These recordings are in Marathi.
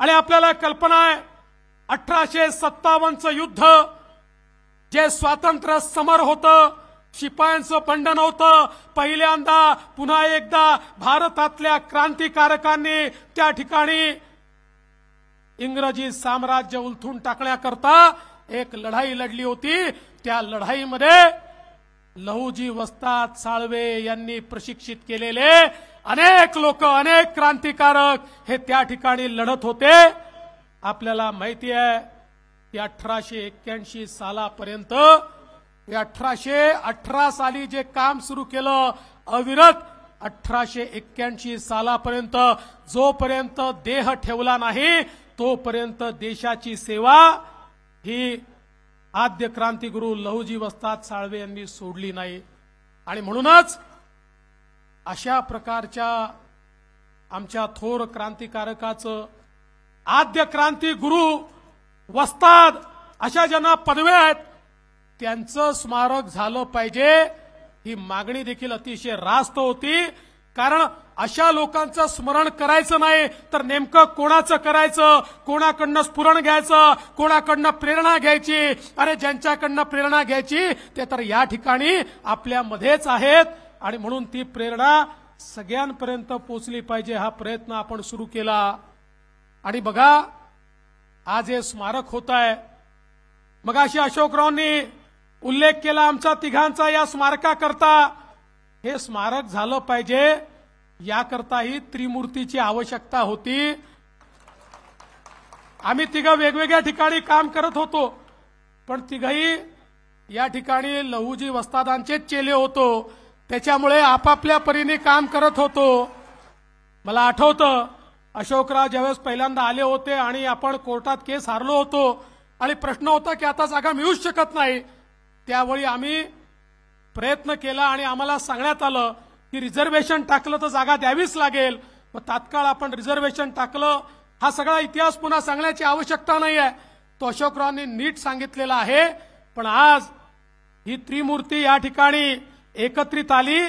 आणि आपल्याला कल्पना आहे अठराशे सत्तावनचं युद्ध जे स्वातंत्र्य समर होतं शिपायांचं बंडन होतं पहिल्यांदा पुन्हा एकदा भारतातल्या क्रांतिकारकांनी त्या ठिकाणी इंग्रजी साम्राज्य उलथून टाकण्याकरता एक लढाई लढली होती त्या लढाईमध्ये लहूजी वस्ताद साळवे यांनी प्रशिक्षित केलेले अनेक लोक अनेक क्रांतिकारक हे त्या ठिकाणी लढत होते आपल्याला माहिती आहे की अठराशे एक्क्याऐंशी सालापर्यंत अठराशे अठरा साली जे काम सुरू केलं अविरत अठराशे एक्क्याऐंशी सालापर्यंत जोपर्यंत देह ठेवला नाही तोपर्यंत देशाची सेवा ही आद्य क्रांतिगुरु लहुजी वस्ताद साळवे यांनी सोडली नाही आणि म्हणूनच अशा प्रकारच्या आमच्या थोर क्रांतिकारकाचं आद्य क्रांती गुरु वस्ताद अशा ज्यांना पदव्या आहेत त्यांचं स्मारक झालं पाहिजे ही मागणी देखील अतिशय रास्त होती कारण अशा लोकांचं स्मरण करायचं नाही तर नेमकं कोणाचं करायचं कोणाकडनं स्फुरण घ्यायचं कोणाकडनं प्रेरणा घ्यायची अरे ज्यांच्याकडनं प्रेरणा घ्यायची ते तर या ठिकाणी आपल्यामध्येच आहेत आणि म्हणून ती प्रेरणा सगळ्यांपर्यंत पोचली पाहिजे हा प्रयत्न आपण सुरू केला आणि बघा आज हे स्मारक होत आहे मग अशी अशोकरावांनी उल्लेख केला आमचा तिघांचा या स्मारकाकरता हे स्मारक झालं पाहिजे याकरताही त्रिमूर्तीची आवश्यकता होती आम्ही तिघं वेगवेगळ्या ठिकाणी काम करत होतो पण तिघही या ठिकाणी लहूजी वस्तादांचेच चेले होतो त्याच्यामुळे आपापल्या परीने काम करत होतो मला आठवतं अशोकराव ज्यावेळेस पहिल्यांदा आले होते आणि आपण कोर्टात केस हारलो होतो आणि प्रश्न होता की आता जागा मिळूच शकत नाही त्यावेळी आम्ही प्रयत्न केला आणि आम्हाला सांगण्यात आलं की रिझर्वेशन टाकलं तर जागा द्यावीच लागेल मग तात्काळ आपण रिझर्वेशन टाकलं हा सगळा इतिहास पुन्हा सांगण्याची आवश्यकता नाही आहे तो अशोकरावांनी नीट सांगितलेला आहे पण आज ही त्रिमूर्ती या ठिकाणी एकत्रित आली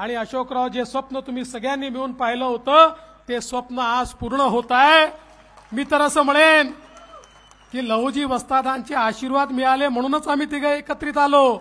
आणि अशोकराव जे स्वप्न तुम्ही सगळ्यांनी मिळून पाहिलं होतं ते स्वप्न आज पूर्ण होत आहे मी तर असं म्हणेन की लहूजी वस्तादांचे आशीर्वाद मिळाले म्हणूनच आम्ही तिघे एकत्रित आलो